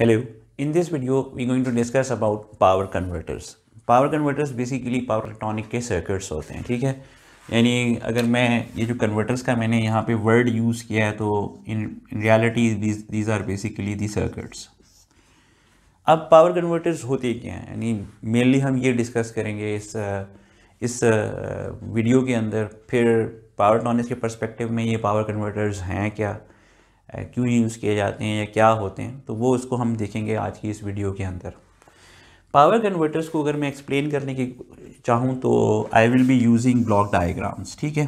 Hello, in this video we're going to discuss about power converters. Power converters basically power electronic के circuits होते हैं ठीक है यानी अगर मैं ये जो converters का मैंने यहाँ पे word use किया है तो in, in reality these, these are basically the circuits. अब power converters होते क्या हैं यानी mainly हम ये discuss करेंगे इस इस video के अंदर फिर power electronics के perspective में ये power converters हैं क्या क्यों यूज़ किए जाते हैं या क्या होते हैं तो वो उसको हम देखेंगे आज की इस वीडियो के अंदर पावर कन्वर्टर्स को अगर मैं एक्सप्लेन करने की चाहूँ तो I will be using block diagrams ठीक है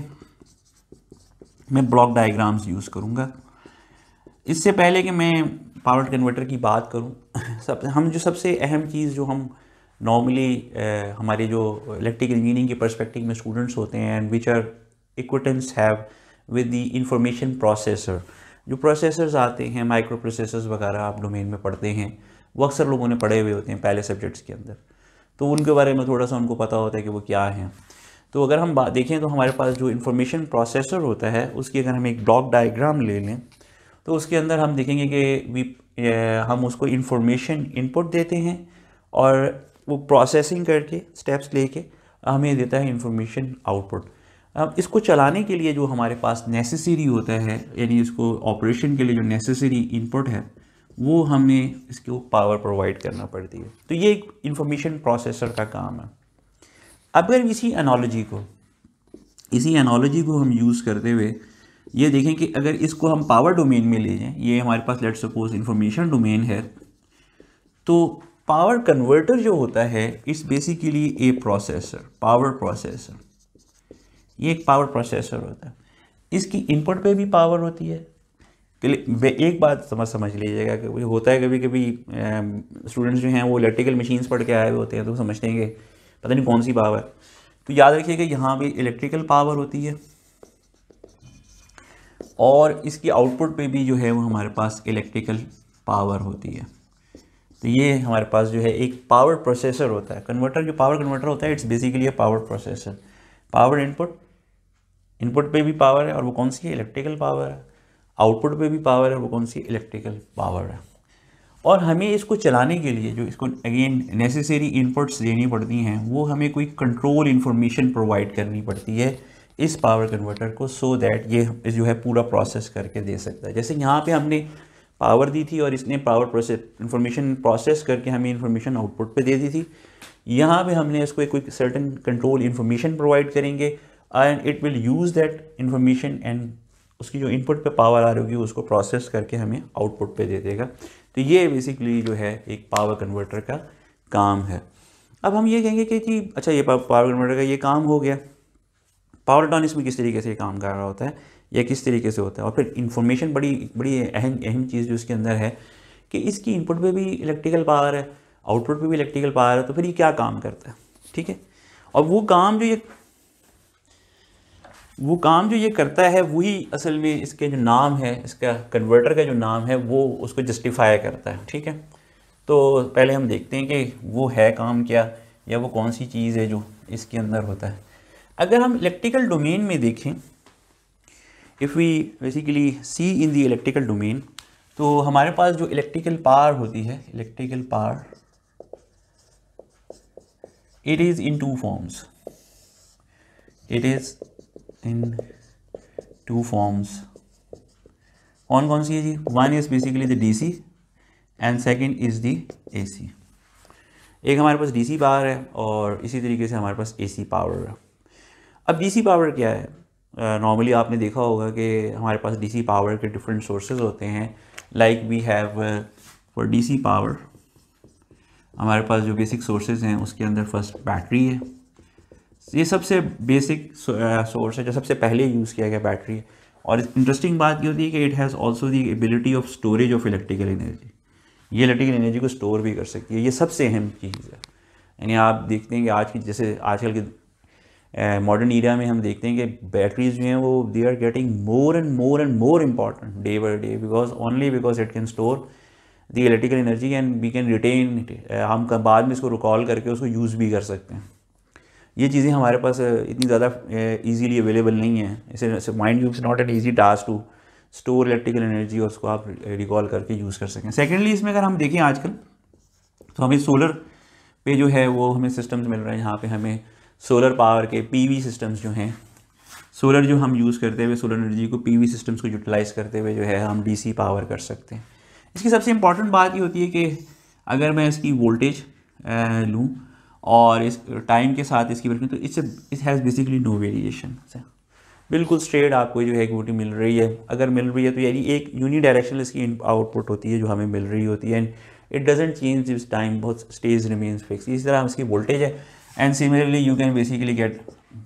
मैं ब्लॉक डायग्राम्स यूज़ करूँगा इससे पहले कि मैं पावर कन्वर्टर की बात करूँ सब हम जो सबसे अहम चीज़ जो हम नॉर्मली हमारे जो इलेक्ट्रिकल इंजीनियरिंग के परस्पेक्टिव में स्टूडेंट्स होते हैं and which are acquaintance have with the information processor जो प्रोसेसर्स आते हैं माइक्रो प्रोसेसर्स वगैरह आप डोमेन में पढ़ते हैं वो अक्सर लोगों ने पढ़े हुए होते हैं पहले सब्जेक्ट्स के अंदर तो उनके बारे में थोड़ा सा उनको पता होता है कि वो क्या हैं तो अगर हम देखें तो हमारे पास जो इन्फॉर्मेशन प्रोसेसर होता है उसकी अगर हम एक ब्लॉक डायग्राम ले लें तो उसके अंदर हम देखेंगे कि वी हम उसको इन्फॉर्मेशन इनपुट देते हैं और वो प्रोसेसिंग करके स्टेप्स लेके हमें देता है इन्फॉर्मेशन आउटपुट अब इसको चलाने के लिए जो हमारे पास नेसेसरी होता है यानी इसको ऑपरेशन के लिए जो नेसेसरी इनपुट है वो हमें इसको पावर प्रोवाइड करना पड़ती है तो ये एक इंफॉर्मेशन प्रोसेसर का काम है अगर इसी एनोलॉजी को इसी एनोलॉजी को हम यूज़ करते हुए ये देखें कि अगर इसको हम पावर डोमेन में ले जाएं ये हमारे पास लेट सपोज इन्फॉर्मेशन डोमेन है तो पावर कन्वर्टर जो होता है is basically a processor power processor ये एक पावर प्रोसेसर होता है इसकी इनपुट पे भी पावर होती है एक बात समझ समझ लीजिएगा कि होता है कभी कभी स्टूडेंट्स जो हैं वो इलेक्ट्रिकल मशीन्स पढ़ के आए हुए होते हैं तो समझते हैं कि पता नहीं कौन सी पावर तो याद रखिएगा यहाँ भी इलेक्ट्रिकल पावर होती है और इसकी आउटपुट पे भी जो है वो हमारे पास इलेक्ट्रिकल पावर होती है तो ये हमारे पास जो है एक पावर प्रोसेसर होता है कन्वर्टर जो पावर कन्वर्टर होता है it's basically a power processor power input input पे भी पावर है और वो कौन सी है इलेक्ट्रिकल पावर है आउटपुट पे भी पावर है वो कौन सी इलेक्ट्रिकल पावर है और हमें इसको चलाने के लिए जो इसको अगेन नेसेसरी इनपुट्स देनी पड़ती हैं वो हमें कोई कंट्रोल इन्फॉर्मेशन प्रोवाइड करनी पड़ती है इस पावर कन्वर्टर को सो so दैट ये जो है पूरा प्रोसेस करके दे सकता है जैसे यहाँ पर हमने पावर दी थी और इसने पावर प्रोसेस इन्फॉर्मेशन प्रोसेस करके हमें इन्फॉर्मेशन आउटपुट पर दे दी थी यहाँ पर हमने इसको एक कोई सर्टन कंट्रोल इन्फॉर्मेशन प्रोवाइड करेंगे and it will use that information and उसकी जो इनपुट पे पावर आ रही होगी उसको प्रोसेस करके हमें आउटपुट पे दे देगा तो ये बेसिकली जो है एक पावर कन्वर्टर का काम है अब हम ये कहेंगे कि जी अच्छा ये पावर कन्वर्टर का ये काम हो गया पावर डाउन इसमें किस तरीके से ये काम कर रहा होता है या किस तरीके से होता है और फिर इन्फॉर्मेशन बड़ी बड़ी अहम अहम चीज़ जो इसके अंदर है कि इसकी इनपुट पर भी इलेक्ट्रिकल पावर है आउटपुट पर भी इलेक्ट्रिकल पावर है तो फिर ये क्या काम करता है ठीक है और वो काम जो ये वो काम जो ये करता है वही असल में इसके जो नाम है इसका कन्वर्टर का जो नाम है वो उसको जस्टिफाई करता है ठीक है तो पहले हम देखते हैं कि वो है काम क्या या वो कौन सी चीज़ है जो इसके अंदर होता है अगर हम इलेक्ट्रिकल डोमेन में देखें if we basically see in the electrical domain तो हमारे पास जो इलेक्ट्रिकल पावर होती है electrical power it is in two forms it is in two forms कौन कौन सी है जी one is basically the DC and second is the AC एक हमारे पास डीसी पावर है और इसी तरीके से हमारे पास एसी पावर है अब डीसी पावर क्या है नॉर्मली uh, आपने देखा होगा कि हमारे पास डीसी पावर के डिफरेंट सोर्सेज होते हैं like we have for DC power हमारे पास जो बेसिक सोर्सेज हैं उसके अंदर फर्स्ट बैटरी है ये सबसे बेसिक सोर्स uh, है जो सबसे पहले यूज़ किया गया बैटरी है और इंटरेस्टिंग बात ये होती है कि it has also the ability of storage of electrical energy ये इलेक्ट्रिकल एनर्जी को स्टोर भी कर सकती है ये सबसे अहम चीज़ है यानी आप देखते हैं कि आज की जैसे आजकल के मॉडर्न uh, एरिया में हम देखते हैं कि बैटरीज जो हैं वो they are getting more and more and more important day by day because only because it can store the electrical energy and we can retain हम बाद में इसको रिकॉल करके उसको यूज़ भी कर सकते हैं ये चीज़ें हमारे पास इतनी ज़्यादा ईजीली अवेलेबल नहीं है इसे mind you is not an easy task to store electrical energy और उसको आप रिकॉल करके यूज़ कर सकें सेकेंडली इसमें अगर हम देखें आजकल तो हमें सोलर पे जो है वो हमें सिस्टम्स मिल रहे हैं जहाँ पे हमें सोलर पावर के पीवी सिस्टम्स जो हैं सोलर जो हम यूज़ करते हुए सोलर एनर्जी को पीवी सिस्टम्स को यूटिलाइज़ करते हुए जो है हम डीसी पावर कर सकते हैं इसकी सबसे इम्पॉर्टेंट बात ये होती है कि अगर मैं इसकी वोल्टेज लूँ और इस टाइम के साथ इसकी वर्किंग तो इससे इस हैज़ बेसिकली नो वेरिएशन बिल्कुल स्ट्रेट आपको जो है इक्विटी मिल रही है अगर मिल रही है तो यानी एक यूनी डायरेक्शनल इसकी आउटपुट होती है जो हमें मिल रही होती है and it doesn't change this time बहुत स्टेज रिमेन्स फिक्स इस तरह इसकी वोल्टेज है and similarly you can basically get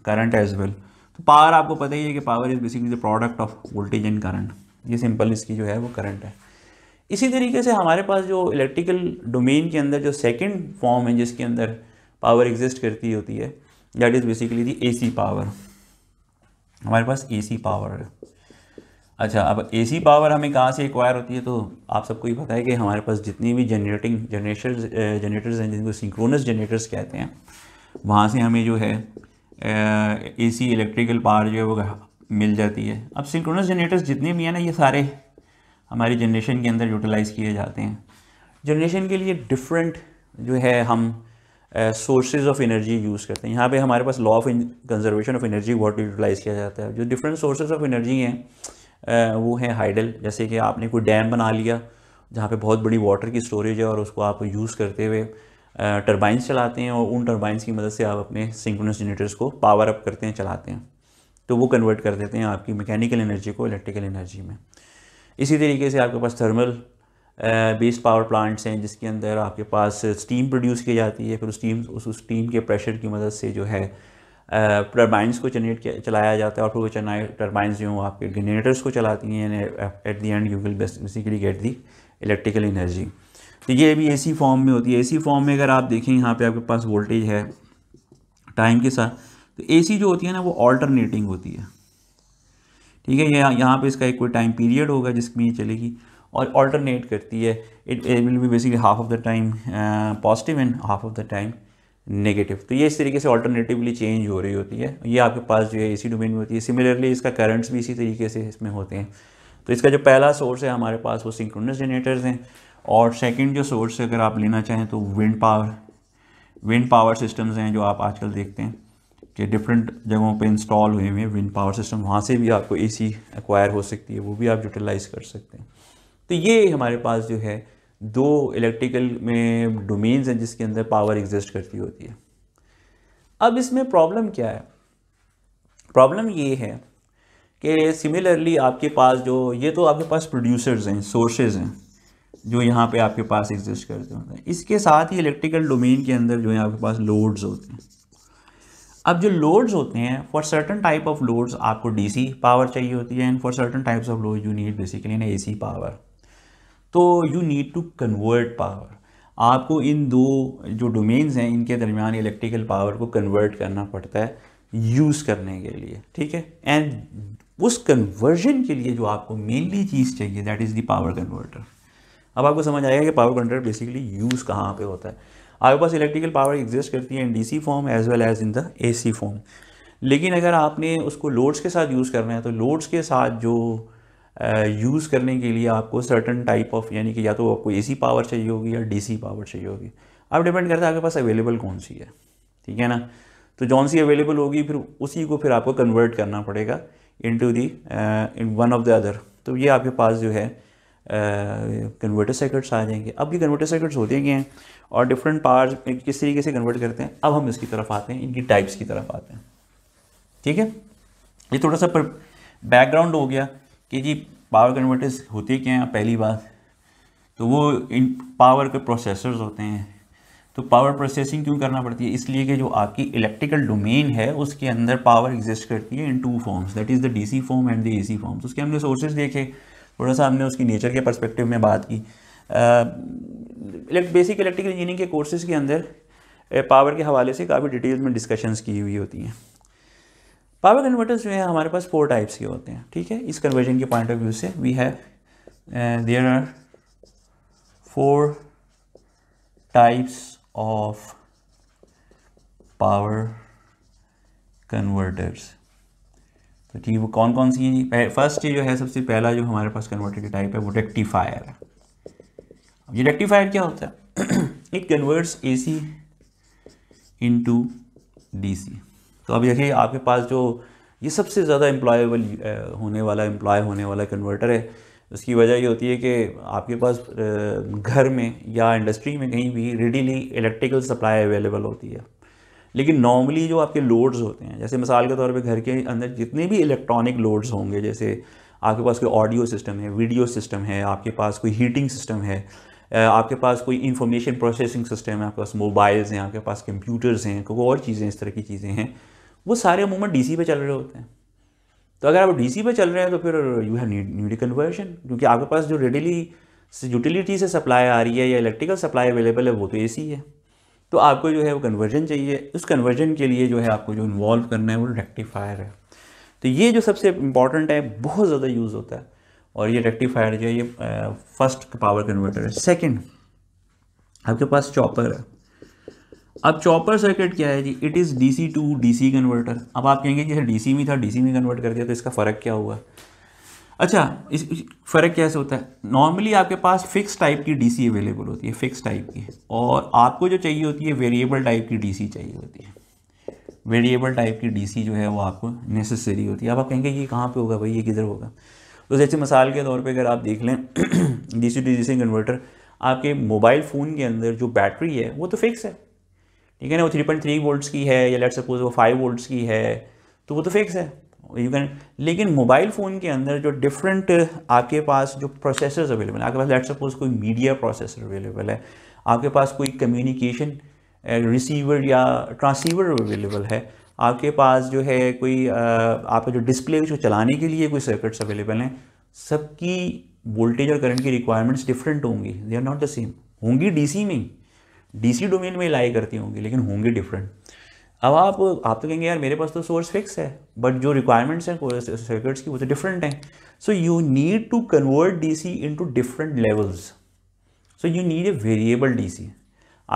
current as well तो पावर आपको पता ही है कि power is basically the product of voltage and current ये सिंपल इसकी जो है वो करंट है इसी तरीके से हमारे पास जो इलेक्ट्रिकल डोमेन के अंदर जो सेकेंड फॉर्म है जिसके अंदर पावर एग्जिस्ट करती होती है that is basically the AC power हमारे पास एसी पावर है अच्छा अब एसी पावर हमें कहाँ से एक्वायर होती है तो आप सबको ये पता है कि हमारे पास जितनी भी जनरेटिंग जनरेटर जनरेटर्स हैं जिनको सिंक्रोनस जनरेटर्स कहते हैं वहाँ से हमें जो है सी इलेक्ट्रिकल पावर जो है वो मिल जाती है अब सिंक्रोनस जनरेटर्स जितने भी हैं ना ये सारे हमारी जनरेशन के अंदर यूटिलाइज़ किए जाते हैं जनरेशन के लिए डिफरेंट जो है हम सोर्सेज ऑफ एनर्जी यूज़ करते हैं यहाँ पे हमारे पास law of conservation of energy बहुत यूटिलाइज़ किया जाता है जो डिफरेंट सोर्सेज ऑफ एनर्जी हैं uh, वो हैं हाइडल जैसे कि आपने कोई डैम बना लिया जहाँ पे बहुत बड़ी वाटर की स्टोरेज है और उसको आप यूज़ करते हुए टर्बाइंस uh, चलाते हैं और उन टर्बाइंस की मदद से आप अपने सिंक्रोनस जनरेटर्स को पावर अप करते हैं चलाते हैं तो वो कन्वर्ट कर देते हैं आपकी मैकेनिकल एनर्जी को इलेक्ट्रिकल एनर्जी में इसी तरीके से आपके पास थर्मल बेस्ड पावर प्लांट्स हैं जिसके अंदर आपके पास स्टीम प्रोड्यूस की जाती है फिर स्टीम उस स्टीम के प्रेशर की मदद से जो है टर्बाइंस को जनरेट चलाया जाता है और फिर वो टर्बाइंस जो हैं आपके जनरेटर्स को चलाती हैं at the end you will basically get the electrical energy तो ये भी एसी फॉर्म में होती है एसी फॉर्म में अगर आप देखें यहाँ पे आपके पास वोल्टेज है टाइम के साथ तो एसी जो होती है ना वो ऑल्टरनेटिंग होती है ठीक है ये यहाँ पे इसका एक कोई टाइम पीरियड होगा जिसमें ये चलेगी और ऑल्टरनेट करती है it will be basically half of the time positive and half of the time negative तो ये इस तरीके से ऑल्टरनेटिवली चेंज हो रही होती है ये आपके पास जो है इसी डोमेन में होती है सिमिलरली इसका करंट्स भी इसी तरीके से इसमें होते हैं तो इसका जो पहला सोर्स है हमारे पास वो सिंक्रोनस जनरेटर्स हैं और सेकंड जो सोर्स है अगर आप लेना चाहें तो wind power wind power systems हैं जो आप आजकल देखते हैं कि डिफरेंट जगहों पे इंस्टॉल हुए हुए हैं विंड पावर सिस्टम वहाँ से भी आपको एसी एक्वायर हो सकती है वो भी आप यूटिलाइज़ कर सकते हैं तो ये हमारे पास जो है दो इलेक्ट्रिकल में डोमेन्स हैं जिसके अंदर पावर एग्जिस्ट करती होती है अब इसमें प्रॉब्लम क्या है प्रॉब्लम ये है कि सिमिलरली आपके पास जो ये तो आपके पास प्रोड्यूसर्स हैं सोर्सेज हैं जो यहाँ पे आपके पास एग्जिस्ट करते होते हैं इसके साथ ही इलेक्ट्रिकल डोमेन के अंदर जो है आपके पास लोड्स होते हैं अब जो लोड्स होते हैं for certain type of loads आपको डीसी पावर चाहिए होती है and for certain types of load you need basically an AC power तो you need to convert power आपको इन दो जो डोमेन्स हैं इनके दरमियान इलेक्ट्रिकल पावर को कन्वर्ट करना पड़ता है यूज़ करने के लिए ठीक है एंड उस कन्वर्जन के लिए जो आपको मेनली चीज़ चाहिए that is the power converter अब आपको समझ आएगा कि पावर कन्वर्टर बेसिकली यूज़ कहाँ पे होता है आपके पास इलेक्ट्रिकल पावर एग्जिस्ट करती है in C form as well as in the C form लेकिन अगर आपने उसको लोड्स के साथ यूज़ करना है तो लोड्स के साथ जो यूज़ करने के लिए आपको सर्टन टाइप ऑफ यानी कि या तो आपको एसी पावर चाहिए होगी या डीसी पावर चाहिए होगी अब डिपेंड करता है आपके पास अवेलेबल कौन सी है ठीक है ना तो जौन सी अवेलेबल होगी फिर उसी को फिर आपको कन्वर्ट करना पड़ेगा in to the in one of the other तो ये आपके पास जो है कन्वर्टर uh, सर्किट्स आ जाएंगे अब ये कन्वर्टर सर्किट्स होते हैं हैं और डिफरेंट पार्ट्स किस तरीके से कन्वर्ट करते हैं अब हम इसकी तरफ आते हैं इनकी टाइप्स की तरफ आते हैं ठीक है ये थोड़ा सा बैकग्राउंड हो गया कि जी पावर कन्वर्टर्स होते क्या हैं पहली बात तो वो इन पावर के प्रोसेसर्स होते हैं तो पावर प्रोसेसिंग क्यों करना पड़ती है इसलिए कि जो आपकी इलेक्ट्रिकल डोमेन है उसके अंदर पावर एग्जिस्ट करती है in two forms that is the DC form and the AC forms उसके हमने सोर्सेज देखे थोड़ा सा हमने उसकी नेचर के परस्पेक्टिव में बात की बेसिक इलेक्ट्रिकल इंजीनियरिंग के कोर्सेज़ के अंदर पावर के हवाले से काफ़ी डिटेल्स में डिस्कशंस की हुई होती हैं पावर कन्वर्टर्स जो है हमारे पास फोर टाइप्स के होते हैं ठीक है इस कन्वर्जन के पॉइंट ऑफ व्यू से we have there are four types of power converters तो ठीक वो कौन कौन सी हैं फर्स्ट जो है सबसे पहला जो हमारे पास कन्वर्टर की टाइप है वो रेक्टिफायर है ये रेक्टिफायर क्या होता है it converts AC into DC तो अब यही आपके पास जो ये सबसे ज़्यादा एम्प्लॉयबल होने वाला एम्प्लॉय होने वाला कन्वर्टर है उसकी वजह ये होती है कि आपके पास घर में या इंडस्ट्री में कहीं भी रेडीली इलेक्ट्रिकल सप्लाई अवेलेबल होती है लेकिन नॉर्मली जो आपके लोड्स होते हैं जैसे मिसाल के तौर पे घर के अंदर जितने भी इलेक्ट्रॉनिक लोड्स होंगे जैसे आपके पास कोई ऑडियो सिस्टम है वीडियो सिस्टम है आपके पास कोई हीटिंग सिस्टम है आपके पास कोई इंफॉर्मेशन प्रोसेसिंग सिस्टम है आपके पास मोबाइल्स हैं आपके पास कंप्यूटर्स हैं कोई और चीज़ें इस तरह की चीज़ें हैं वो सारे अमूमन डीसी पे चल रहे होते हैं तो अगर आप डीसी पे चल रहे हैं तो फिर यू हैव न्यूडी कन्वर्जन क्योंकि आपके पास जो से यूटिलिटी से सप्लाई आ रही है या इलेक्ट्रिकल सप्लाई अवेलेबल है वो तो ए है तो आपको जो है वो कन्वर्जन चाहिए उस कन्वर्जन के लिए जो है आपको जो इन्वॉल्व करना है वो रेक्टिफायर है तो ये जो सबसे इम्पॉर्टेंट है बहुत ज़्यादा यूज़ होता है और ये रेक्टिफायर जो है ये फर्स्ट पावर कन्वर्टर है सेकेंड आपके पास चॉपर है अब चॉपर सर्किट क्या है जी it is D C to D C converter अब आप कहेंगे जैसे डी सी में था डी सी में कन्वर्ट कर दिया तो इसका फ़र्क क्या हुआ अच्छा इस फ़र्क कैसे होता है नॉर्मली आपके पास फिक्स टाइप की डीसी अवेलेबल होती है फिक्स टाइप की और आपको जो चाहिए होती है वेरिएबल टाइप की डीसी चाहिए होती है वेरिएबल टाइप की डीसी जो है वो आपको नेसेसरी होती है अब आप कहेंगे ये कहाँ पे होगा भाई ये किधर होगा तो जैसे मिसाल के तौर पे अगर आप देख लें सी टू सी कन्वर्टर आपके मोबाइल फ़ोन के अंदर जो बैटरी है वो तो फिक्स है ठीक है ना वो थ्री पॉइंट थ्री वोल्ट्स की है या लेट सपोज वो फाइव वोल्ट्स की है तो वो तो फिक्स है यू कैन लेकिन मोबाइल फ़ोन के अंदर जो डिफरेंट आपके पास जो प्रोसेसर अवेलेबल हैं आपके पास लेट सपोज कोई मीडिया प्रोसेसर अवेलेबल है आपके पास कोई कम्युनिकेशन रिसीवर या ट्रांसीवर अवेलेबल है आपके पास जो है कोई आपका जो डिस्प्ले उसको चलाने के लिए कोई सर्किट्स अवेलेबल हैं सबकी वोल्टेज और करंट की रिक्वायरमेंट्स डिफरेंट होंगी they are not the same होंगी डीसी में डीसी डोमेन में लाई करती होंगी लेकिन होंगी डिफरेंट अब आप आप तो कहेंगे यार मेरे पास तो सोर्स फिक्स है बट जो रिक्वायरमेंट्स हैं सर्किट्स की वो तो डिफरेंट हैं so you need to convert DC into different levels so you need a variable DC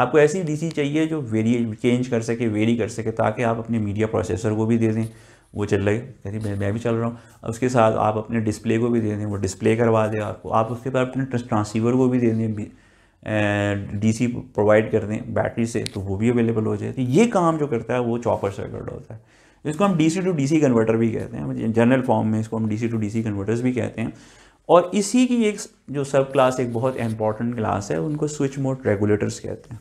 आपको ऐसी डीसी चाहिए जो वेरी चेंज कर सके वेरी कर सके ताकि आप अपने मीडिया प्रोसेसर को भी दे दें वो चल रहे कहती मैं मैं भी चल रहा हूँ उसके साथ आप अपने डिस्प्ले को भी दे दें वो डिस्प्ले करवा दें आपको आप उसके बाद अपने ट्रांसीवर को भी दे दें डीसी प्रोवाइड कर दें बैटरी से तो वो भी अवेलेबल हो जाए तो ये काम जो करता है वो चॉपर सर्किट होता है इसको हम डीसी टू डीसी कन्वर्टर भी कहते हैं जनरल फॉर्म में इसको हम डीसी टू डीसी कन्वर्टर्स भी कहते हैं और इसी की एक जो सब क्लास एक बहुत इंपॉर्टेंट क्लास है उनको स्विच मोड रेगुलेटर्स कहते हैं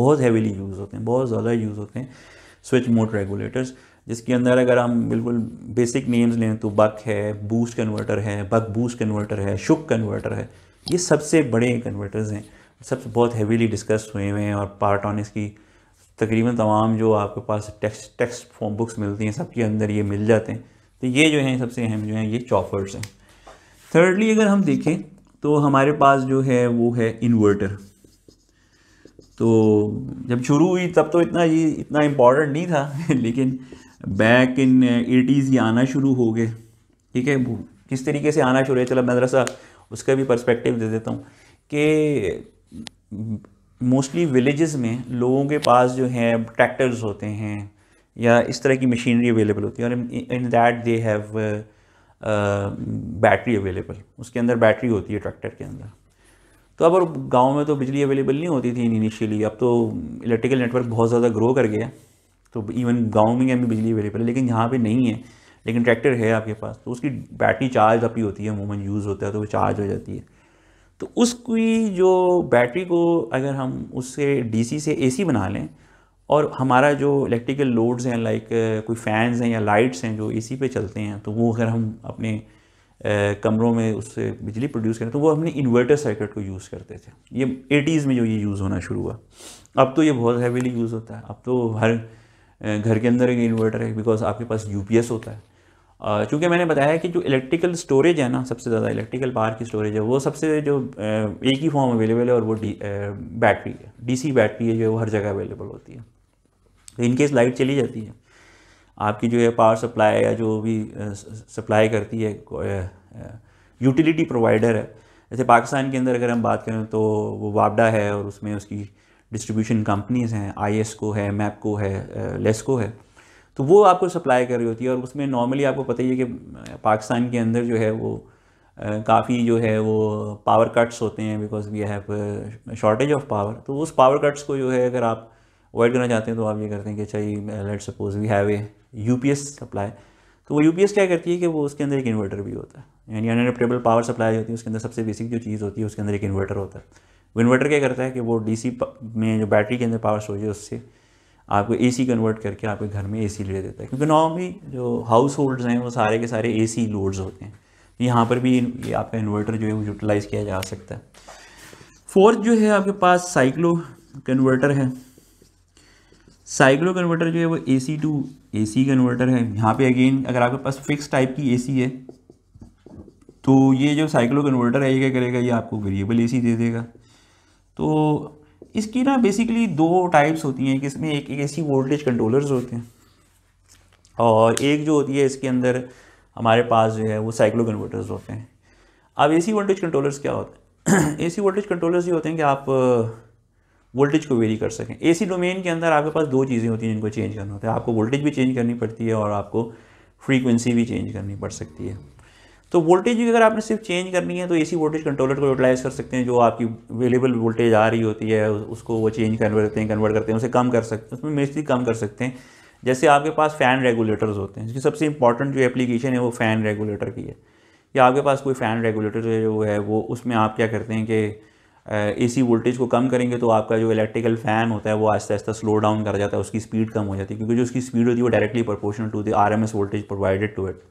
बहुत हैवीली यूज़ होते हैं बहुत ज़्यादा यूज़ होते हैं स्विच मोड रेगुलेटर्स जिसके अंदर अगर हम बिल्कुल बेसिक नेम्स लें तो बक है बूस्ट कन्वर्टर है बक बूस्ट कन्वर्टर है शुक कन्वर्टर है ये सबसे बड़े कन्वर्टर्स हैं सबसे बहुत हैवीली डिस्कस हुए हुए हैं और पार्ट ऑन इसकी तकरीबन तमाम जो आपके पास टेक्स्ट टेक्स्ट फॉर्म बुक्स मिलती हैं सबके अंदर ये मिल जाते हैं तो ये जो हैं सबसे अहम जो हैं ये चॉपर्स हैं थर्डली अगर हम देखें तो हमारे पास जो है वो है इन्वर्टर तो जब शुरू हुई तब तो इतना ये इतना इम्पॉर्टेंट नहीं था लेकिन बैक इन एटीज़ ये आना शुरू हो गए ठीक है किस तरीके से आना शुरू है चलो मदरसा उसका भी पर्सपेक्टिव दे देता हूँ कि मोस्टली विलेजेस में लोगों के पास जो है ट्रैक्टर्स होते हैं या इस तरह की मशीनरी अवेलेबल होती है और in that they have battery available उसके अंदर बैटरी होती है ट्रैक्टर के अंदर तो अब और गांव में तो बिजली अवेलेबल नहीं होती थी इनिशियली अब तो इलेक्ट्रिकल नेटवर्क बहुत ज़्यादा ग्रो कर गया तो इवन गाँव में भी बिजली अवेलेबल है लेकिन यहाँ पर नहीं है लेकिन ट्रैक्टर है आपके पास तो उसकी बैटरी चार्ज अपनी होती है अमूमन यूज़ होता है तो वो चार्ज हो जाती है तो उसकी जो बैटरी को अगर हम उससे डीसी से एसी बना लें और हमारा जो इलेक्ट्रिकल लोड्स हैं लाइक कोई फैंस हैं या लाइट्स हैं जो एसी पे चलते हैं तो वो अगर हम अपने कमरों में उससे बिजली प्रोड्यूस करें तो वो हमने इन्वर्टर सर्किट को यूज़ करते थे ये एटीज़ में जो ये यूज़ होना शुरू हुआ अब तो ये बहुत हैवीली यूज़ होता है अब तो हर घर के अंदर एक इन्वर्टर है बिकॉज आपके पास यूपीएस होता है चूँकि मैंने बताया कि जो इलेक्ट्रिकल स्टोरेज है ना सबसे ज़्यादा इलेक्ट्रिकल पावर की स्टोरेज है वो सबसे जो एक ही फॉर्म अवेलेबल है और वो बैटरी है डीसी बैटरी है जो वो हर जगह अवेलेबल होती है तो इनकेस लाइट चली जाती है आपकी जो है पावर सप्लाई या जो भी सप्लाई करती है यूटिलिटी प्रोवाइडर है जैसे पाकिस्तान के अंदर अगर हम बात करें तो वो वापडा है और उसमें उसकी डिस्ट्रीब्यूशन कंपनीज़ हैं आई को है मैपको है लेस्को है तो वो आपको सप्लाई कर रही होती है और उसमें नॉर्मली आपको पता ही है कि पाकिस्तान के अंदर जो है वो काफ़ी जो है वो पावर कट्स होते हैं because we have shortage of power तो उस पावर कट्स को जो है अगर आप अवॉइड करना चाहते हैं तो आप ये करते हैं कि अच्छा let suppose we have a U supply तो वो यू क्या करती है कि वो उसके अंदर एक इन्वर्टर भी होता है यानी अनएडेप्टेबल पावर सप्लाई होती है उसके अंदर सबसे बेसिक जो चीज़ होती है उसके अंदर एक इन्वर्टर होता है वो इन्वर्टर क्या करता है कि वो डीसी में जो बैटरी के अंदर पावर स्टोरेज है उससे आपको ए सी कन्वर्ट करके आपके घर में ए सी ले देता है क्योंकि नॉर्मली जो हाउस होल्ड्स हैं वो सारे के सारे ए सी लोड्स होते हैं तो यहाँ पर भी ये आपका इन्वर्टर जो है वो यूटिलाइज़ किया जा सकता है फोर्थ जो है आपके पास साइक्लो कन्वर्टर है साइक्लो कन्वर्टर जो है वो ए सी टू ए सी कन्वर्टर है यहाँ पे अगेन अगर आपके पास फिक्स टाइप की ए सी है तो ये जो साइक्लो कन्वर्टर है ये क्या करेगा ये आपको वेरिएबल ए सी दे देगा तो इसकी ना बेसिकली दो टाइप्स होती हैं कि इसमें एक ए सी वोल्टेज कंट्रोलर्स होते हैं और एक जो होती है इसके अंदर हमारे पास जो है वो साइक्लो कन्वर्टर्स होते हैं अब ए सी वोल्टेज कंट्रोलर्स क्या होते हैं ए सी वोल्टेज कंट्रोलर्स ये होते हैं कि आप वोल्टेज को वेरी कर सकें ए सी डोमेन के अंदर आपके पास दो चीज़ें होती हैं जिनको चेंज करना होता है आपको वोल्टेज भी चेंज करनी पड़ती है और आपको फ्रीक्वेंसी भी चेंज करनी पड़ सकती है तो वोल्टेज भी अगर आपने सिर्फ चेंज करनी है तो एसी वोल्टेज कंट्रोलर को यूटिलाइज कर सकते हैं जो आपकी अवेलेबल वोल्टेज आ रही होती है उसको वो चेंज कन्वर्ट करते हैं कन्वर्ट करते हैं उसे कम कर सकते हैं उसमें मेजली कम कर सकते हैं जैसे आपके पास फ़ैन रेगुलेटर्स होते हैं जिसकी सबसे इंपॉर्टेंट जो एप्लीकेशन है वो फ़ैन रेगुलेटर की है या आपके पास कोई फ़ैन रेगुलेटर जो है वो उसमें आप क्या करते हैं कि सी वोल्टेज को कम करेंगे तो आपका जो इलेक्ट्रिकल फ़ैन होता है वो आस्ते आस्ते स्लो डाउन कर जाता है उसकी स्पीड कम हो जाती है क्योंकि जो उसकी स्पीड होती है वो directly proportional to the RMS voltage provided to it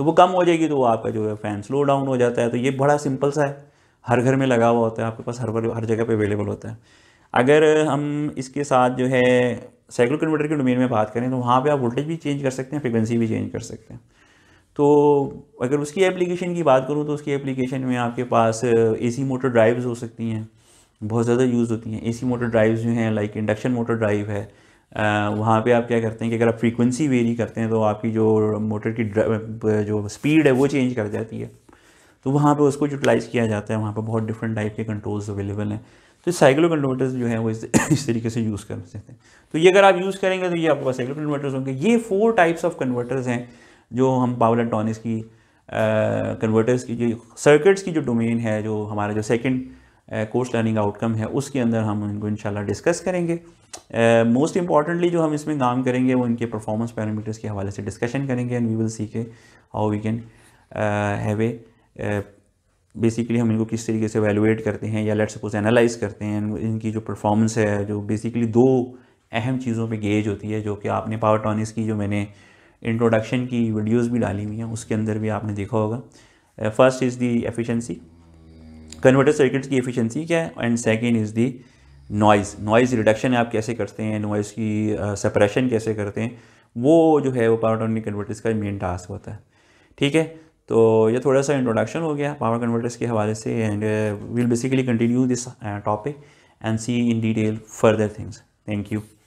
तो वो कम हो जाएगी तो वो आपका जो है फ़ैन स्लो डाउन हो जाता है तो ये बड़ा सिंपल सा है हर घर में लगा हुआ होता है आपके पास हर हर जगह पे अवेलेबल होता है अगर हम इसके साथ जो है साइकिल कन्वर्टर के डोमेन में बात करें तो वहाँ पर आप वोल्टेज भी चेंज कर सकते हैं फ्रिक्वेंसी भी चेंज कर सकते हैं तो अगर उसकी एप्लीकेशन की बात करूँ तो उसकी एप्लीकेशन में आपके पास ए मोटर ड्राइव्स हो सकती हैं बहुत ज़्यादा यूज़ होती हैं ए मोटर ड्राइव्स जो हैं लाइक इंडक्शन मोटर ड्राइव है वहाँ पे आप क्या करते हैं कि अगर आप फ्रीक्वेंसी वेरी करते हैं तो आपकी जो मोटर की जो स्पीड है वो चेंज कर जाती है तो वहाँ पे उसको यूटिलाइज़ किया जाता है वहाँ पे बहुत डिफरेंट टाइप के कंट्रोल्स अवेलेबल हैं तो साइकिलो कन्वर्टर्स जो हैं वो इस, इस तरीके से यूज़ कर सकते हैं तो ये अगर आप यूज़ करेंगे तो ये आपके पास साइकिलो कन्वर्टर्स होंगे ये फोर टाइप्स ऑफ कन्वर्टर्स हैं जो हम पावर इलेक्ट्रॉनिक्स की कन्वर्टर्स की जो सर्किट्स की जो डोमेन है जो हमारा जो सेकेंड कोर्स लर्निंग आउटकम है उसके अंदर हम उनको इंशाल्लाह डिस्कस करेंगे मोस्ट uh, इंपॉर्टेंटली जो हम इसमें काम करेंगे वो इनके परफॉर्मेंस पैरामीटर्स के हवाले से डिस्कशन करेंगे एंड वी विल सी के how we can have a basically हम इनको किस तरीके से वैल्यूएट करते हैं या लेट सपोज एनालाइज करते हैं इनकी जो परफॉर्मेंस है जो बेसिकली दो अहम चीज़ों पे गेज होती है जो कि आपने पावर टॉनिस की जो मैंने इंट्रोडक्शन की वीडियोस भी डाली हुई हैं उसके अंदर भी आपने देखा होगा first is the efficiency converter circuits की एफिशिएंसी क्या है and second is the noise noise reduction आप कैसे करते हैं नॉइज़ की सेपरेशन uh, कैसे करते हैं वो जो है वो पावर टर्निंग कन्वर्टर्स का मेन टास्क होता है ठीक है तो ये थोड़ा सा इंट्रोडक्शन हो गया पावर कन्वर्टर्स के हवाले से and will basically continue this topic and see in detail further things thank you